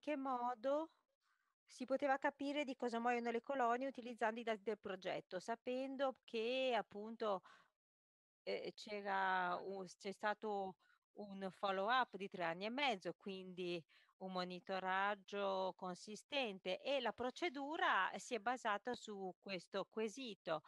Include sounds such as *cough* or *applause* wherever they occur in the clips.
che modo si poteva capire di cosa muoiono le colonie utilizzando i dati del progetto, sapendo che appunto eh, c'era un, c'è stato un follow up di tre anni e mezzo, quindi un monitoraggio consistente e la procedura si è basata su questo quesito.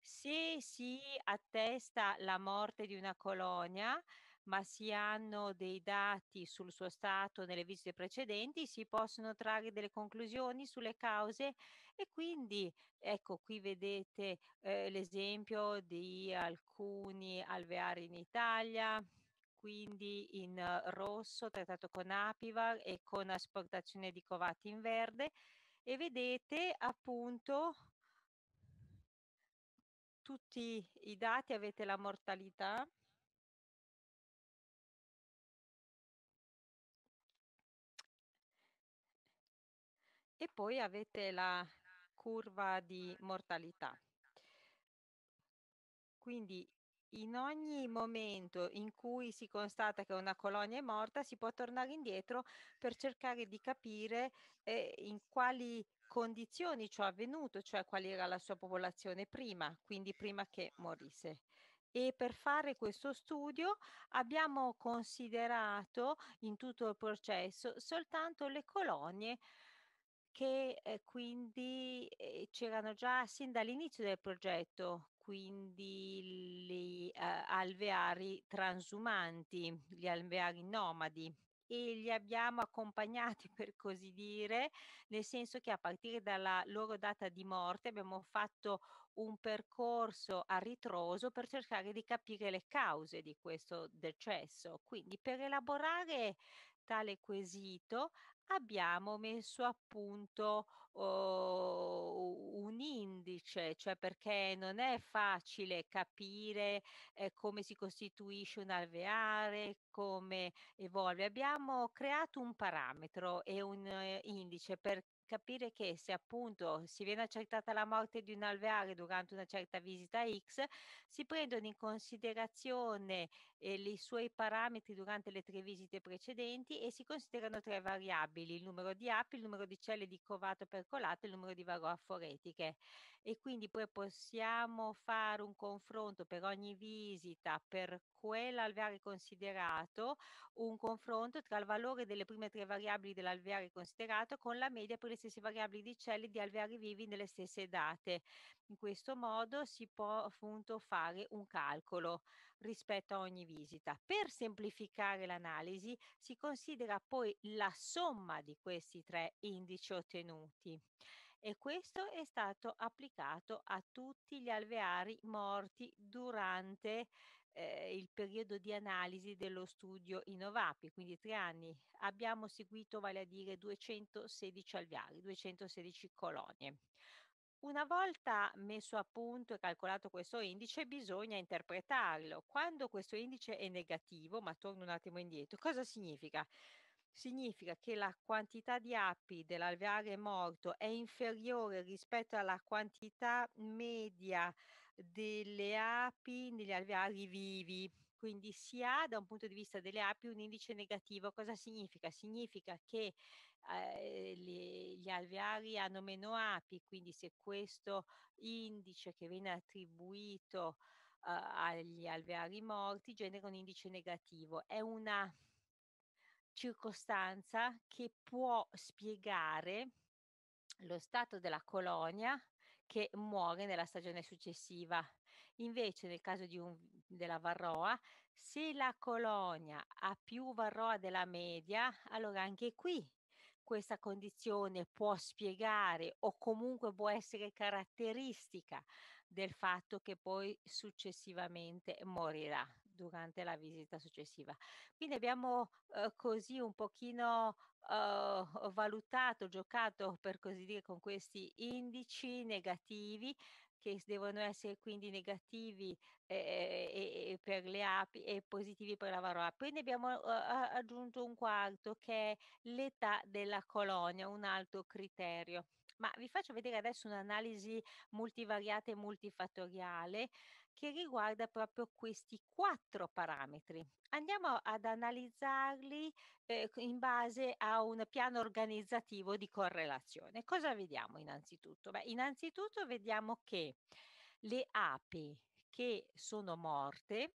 Se si attesta la morte di una colonia, ma si hanno dei dati sul suo stato nelle visite precedenti, si possono trarre delle conclusioni sulle cause e quindi ecco qui vedete eh, l'esempio di alcuni alveari in Italia, quindi in eh, rosso trattato con apivar e con asportazione di covati in verde e vedete appunto tutti i dati avete la mortalità e poi avete la curva di mortalità. Quindi in ogni momento in cui si constata che una colonia è morta si può tornare indietro per cercare di capire eh, in quali condizioni ciò è avvenuto, cioè qual era la sua popolazione prima, quindi prima che morisse. E per fare questo studio abbiamo considerato in tutto il processo soltanto le colonie che eh, quindi eh, c'erano già sin dall'inizio del progetto, quindi gli eh, alveari transumanti, gli alveari nomadi e li abbiamo accompagnati *laughs* per così dire, nel senso che a partire dalla loro data di morte abbiamo fatto un percorso a ritroso per cercare di capire le cause di questo decesso. Quindi per elaborare tale quesito abbiamo messo a punto oh, un indice, cioè perché non è facile capire eh, come si costituisce un alveare, come evolve. Abbiamo creato un parametro e un eh, indice per capire che se appunto si viene accertata la morte di un alveare durante una certa visita X, si prendono in considerazione eh, i suoi parametri durante le tre visite precedenti e si considerano tre variabili, il numero di api, il numero di celle di covato percolato e il numero di varoaforetiche. E quindi poi possiamo fare un confronto per ogni visita per quell'alveare considerato effettuato un confronto tra il valore delle prime tre variabili dell'alveare considerato con la media per le stesse variabili di celle di alveari vivi nelle stesse date. In questo modo si può appunto fare un calcolo rispetto a ogni visita. Per semplificare l'analisi si considera poi la somma di questi tre indici ottenuti e questo è stato applicato a tutti gli alveari morti durante eh, il periodo di analisi dello studio Innovapi, quindi tre anni. Abbiamo seguito, vale a dire, 216 alveari, 216 colonie. Una volta messo a punto e calcolato questo indice, bisogna interpretarlo. Quando questo indice è negativo, ma torno un attimo indietro, cosa significa? Significa che la quantità di api dell'alveare morto è inferiore rispetto alla quantità media delle api negli alveari vivi. Quindi si ha da un punto di vista delle api un indice negativo. Cosa significa? Significa che eh, le, gli alveari hanno meno api, quindi se questo indice che viene attribuito eh, agli alveari morti genera un indice negativo. È una circostanza che può spiegare lo stato della colonia che muore nella stagione successiva. Invece nel caso un, della varroa, se la colonia ha più varroa della media, allora anche qui questa condizione può spiegare o comunque può essere caratteristica del fatto che poi successivamente morirà durante la visita successiva. Quindi abbiamo eh, così un pochino eh, valutato, giocato per così dire con questi indici negativi che devono essere quindi negativi eh, per le api e positivi per la varroa. Poi ne abbiamo uhm, aggiunto un quarto che è l'età della colonia, un altro criterio ma vi faccio vedere adesso un'analisi multivariata e multifattoriale che riguarda proprio questi quattro parametri. Andiamo ad analizzarli eh, in base a un piano organizzativo di correlazione. Cosa vediamo innanzitutto? Beh, innanzitutto vediamo che le api che sono morte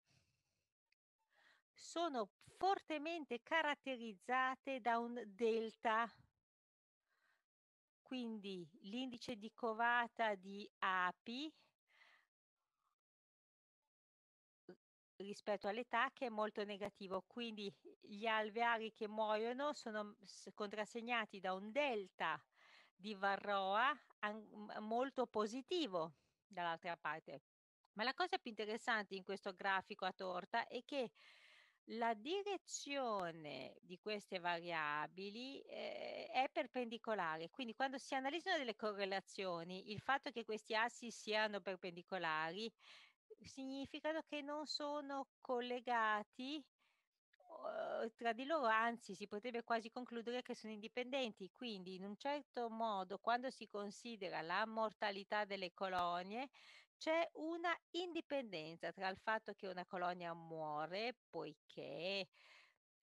sono fortemente caratterizzate da un delta quindi l'indice di covata di api rispetto all'età che è molto negativo, quindi gli alveari che muoiono sono contrassegnati da un delta di Varroa molto positivo dall'altra parte. Ma la cosa più interessante in questo grafico a torta è che la direzione di queste variabili eh, è perpendicolare, quindi quando si analizzano delle correlazioni, il fatto che questi assi siano perpendicolari significano che non sono collegati eh, tra di loro, anzi si potrebbe quasi concludere che sono indipendenti, quindi in un certo modo quando si considera la mortalità delle colonie c'è una indipendenza tra il fatto che una colonia muore poiché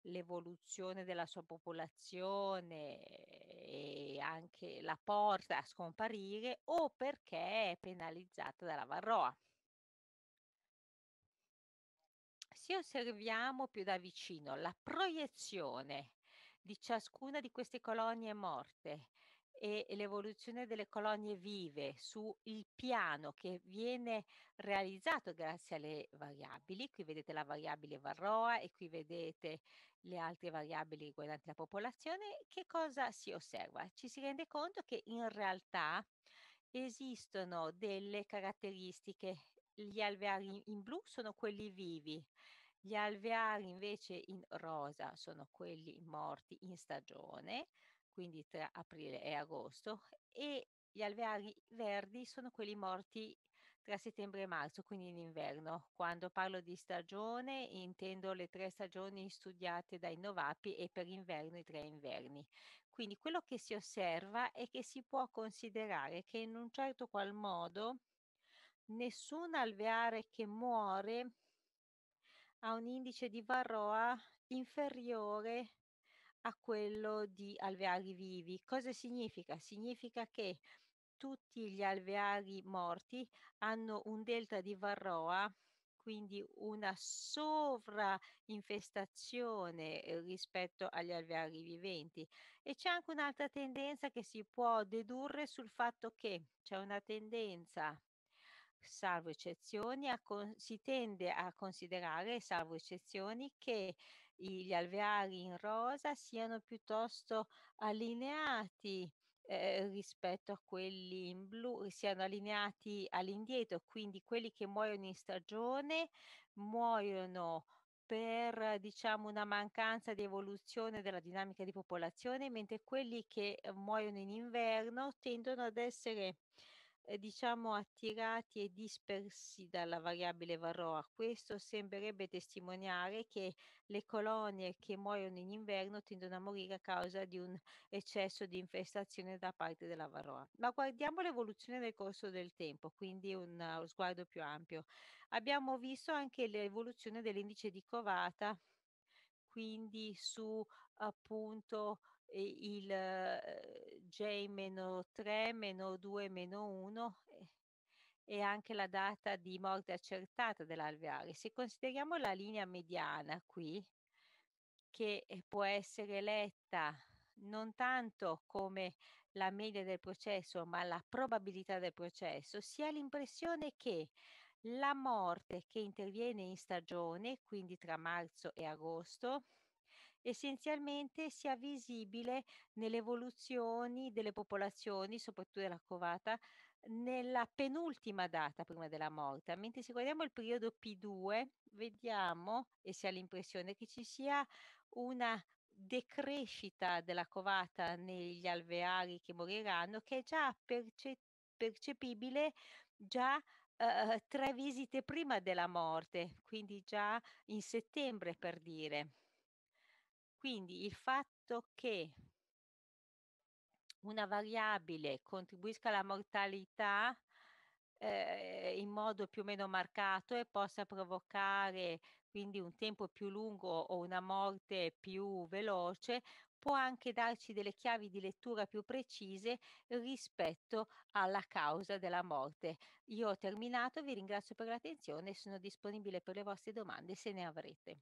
l'evoluzione della sua popolazione eh, e anche la porta a scomparire o perché è penalizzata dalla varroa. se osserviamo più da vicino la proiezione di ciascuna di queste colonie morte e l'evoluzione delle colonie vive sul piano che viene realizzato grazie alle variabili, qui vedete la variabile varroa e qui vedete le altre variabili riguardanti la popolazione, che cosa si osserva? Ci si rende conto che in realtà esistono delle caratteristiche gli alveari in blu sono quelli vivi, gli alveari invece in rosa sono quelli morti in stagione, quindi tra aprile e agosto, e gli alveari verdi sono quelli morti tra settembre e marzo, quindi in inverno. Quando parlo di stagione intendo le tre stagioni studiate dai Novapi e per inverno i tre inverni. Quindi quello che si osserva è che si può considerare che in un certo qual modo nessun alveare che muore ha un indice di varroa inferiore a quello di alveari vivi. Cosa significa? Significa che tutti gli alveari morti hanno un delta di varroa, quindi una sovrainfestazione eh, rispetto agli alveari viventi. E c'è anche un'altra tendenza che si può dedurre sul fatto che c'è una tendenza salvo eccezioni, si tende a considerare, salvo eccezioni, che gli alveari in rosa siano piuttosto allineati eh, rispetto a quelli in blu siano allineati all'indietro, quindi quelli che muoiono in stagione muoiono per diciamo una mancanza di evoluzione della dinamica di popolazione, mentre quelli che muoiono in inverno tendono ad essere eh, diciamo attirati e dispersi dalla variabile varroa. Questo sembrerebbe testimoniare che le colonie che muoiono in inverno tendono a morire a causa di un eccesso di infestazione da parte della varroa. Ma guardiamo l'evoluzione nel corso del tempo, quindi un, uno sguardo più ampio. Abbiamo visto anche l'evoluzione dell'indice di covata quindi su appunto il eh, J-3, meno 2, 1 eh, e anche la data di morte accertata dell'alveare. Se consideriamo la linea mediana qui, che eh, può essere letta non tanto come la media del processo, ma la probabilità del processo, si ha l'impressione che la morte che interviene in stagione, quindi tra marzo e agosto, essenzialmente sia visibile nelle evoluzioni delle popolazioni, soprattutto della covata, nella penultima data prima della morte. Mentre se guardiamo il periodo P2, vediamo e si ha l'impressione che ci sia una decrescita della covata negli alveari che moriranno, che è già perce- percepibile già eh, eh, tre visite prima della morte, quindi già in settembre per dire. Quindi il fatto che una variabile contribuisca alla mortalità eh, in modo più o meno marcato e possa provocare quindi un tempo più lungo o una morte più veloce, può anche darci delle chiavi di lettura più precise rispetto alla causa della morte. Io ho terminato, vi ringrazio per l'attenzione e sono disponibile per le vostre domande se ne avrete.